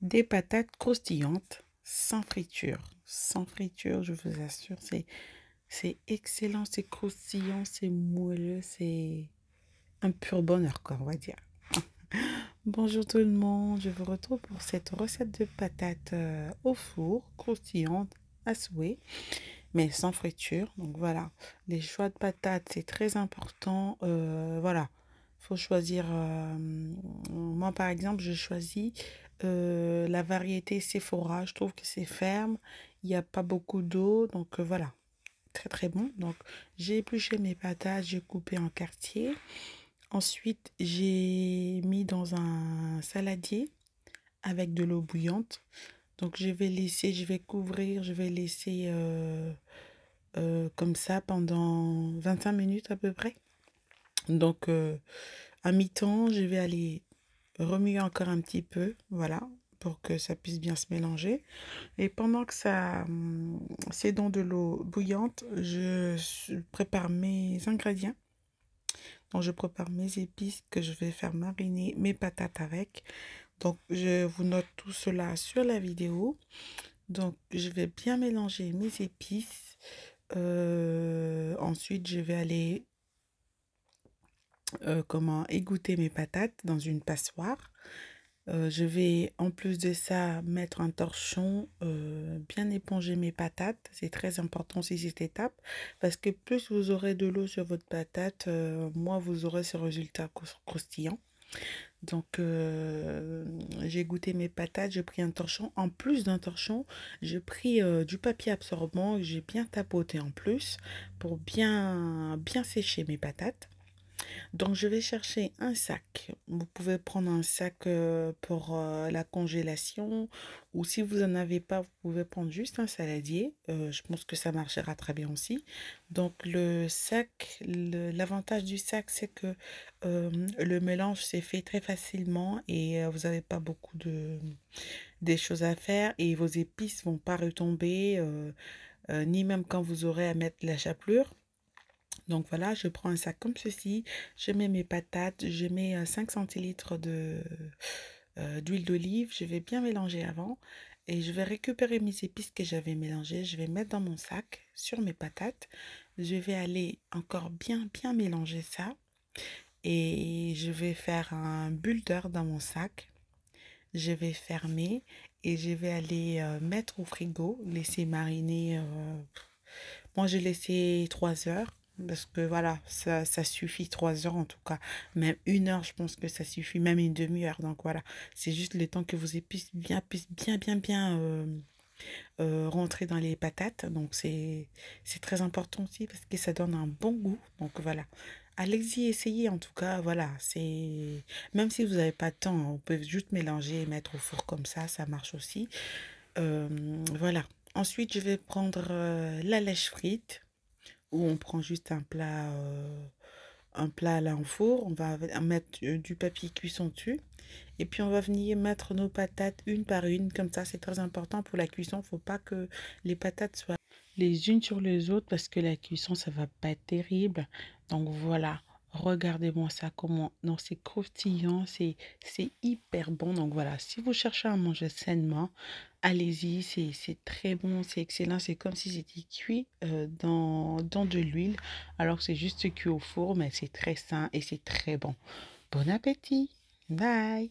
des patates croustillantes sans friture. Sans friture, je vous assure, c'est c'est excellent, c'est croustillant, c'est moelleux, c'est un pur bonheur, quoi, on va dire. Bonjour tout le monde, je vous retrouve pour cette recette de patates euh, au four, croustillantes à souhait, mais sans friture. Donc voilà, les choix de patates, c'est très important. voilà euh, voilà, faut choisir. Euh, moi, par exemple, je choisis euh, la variété Sephora, je trouve que c'est ferme. Il n'y a pas beaucoup d'eau. Donc euh, voilà, très très bon. Donc j'ai épluché mes patates, j'ai coupé en quartier. Ensuite, j'ai mis dans un saladier avec de l'eau bouillante. Donc je vais laisser, je vais couvrir, je vais laisser euh, comme ça pendant 25 minutes à peu près. Donc à mi-temps, je vais aller remuer encore un petit peu, voilà, pour que ça puisse bien se mélanger. Et pendant que ça hum, c'est dans de l'eau bouillante, je prépare mes ingrédients. Donc je prépare mes épices que je vais faire mariner mes patates avec. Donc je vous note tout cela sur la vidéo. Donc je vais bien mélanger mes épices. Euh, ensuite, je vais aller euh, comment égoutter mes patates dans une passoire. Euh, je vais en plus de ça mettre un torchon, euh, bien éponger mes patates. C'est très important aussi cette étape parce que plus vous aurez de l'eau sur votre patate, moins vous aurez ce résultat croustillant. Donc j'ai goûté mes patates, j'ai pris un torchon. En plus d'un torchon, j'ai pris du papier absorbant j'ai bien tapoté en plus pour bien, bien sécher mes patates. Donc, je vais chercher un sac. Vous pouvez prendre un sac euh, pour euh, la congélation ou si vous n'en avez pas, vous pouvez prendre juste un saladier. Euh, je pense que ça marchera très bien aussi. Donc, le sac, l'avantage du sac, c'est que le mélange s'est fait très facilement et vous n'avez pas beaucoup de des choses à faire et vos épices vont pas retomber, ni même quand vous aurez à mettre la chapelure. Donc voilà, je prends un sac comme ceci, je mets mes patates, je mets 5 euh, centilitres euh, d'huile d'olive, je vais bien mélanger avant et je vais récupérer mes épices que j'avais mélangées, je vais mettre dans mon sac sur mes patates, je vais aller encore bien bien mélanger ça et je vais faire un builder dans mon sac. Je vais fermer et je vais aller euh, mettre au frigo, laisser mariner. moi, j'ai laissé 3 heures. Parce que voilà, ça, suffit trois heures en tout cas. Même une heure, je pense que ça suffit, même une demi-heure. Donc voilà, c'est juste le temps que vous puissiez bien, bien, bien, bien euh, euh, rentrer dans les patates. Donc c'est très important aussi parce que ça donne un bon goût. Donc voilà, allez-y, essayez en tout cas, voilà, c'est... Même si vous n'avez pas de temps, hein, vous pouvez juste mélanger et mettre au four comme ça, ça marche aussi. Euh, voilà. Ensuite, je vais prendre la lèche frite où on prend juste un plat, euh, un plat là en four, on va mettre euh, du papier cuisson dessus et puis on va venir mettre nos patates une par une comme ça, c'est très important pour la cuisson, faut pas que les patates soient les unes sur les autres parce que la cuisson ça va pas être terrible. Donc voilà. Regardez-moi ça, comment, non, c'est croustillant, c'est hyper bon. Donc voilà, si vous cherchez à manger sainement, allez-y, c'est très bon, c'est excellent. C'est comme si c'était cuit euh, dans, dans de l'huile, alors que c'est juste cuit au four, mais c'est très sain et c'est très bon. Bon appétit, bye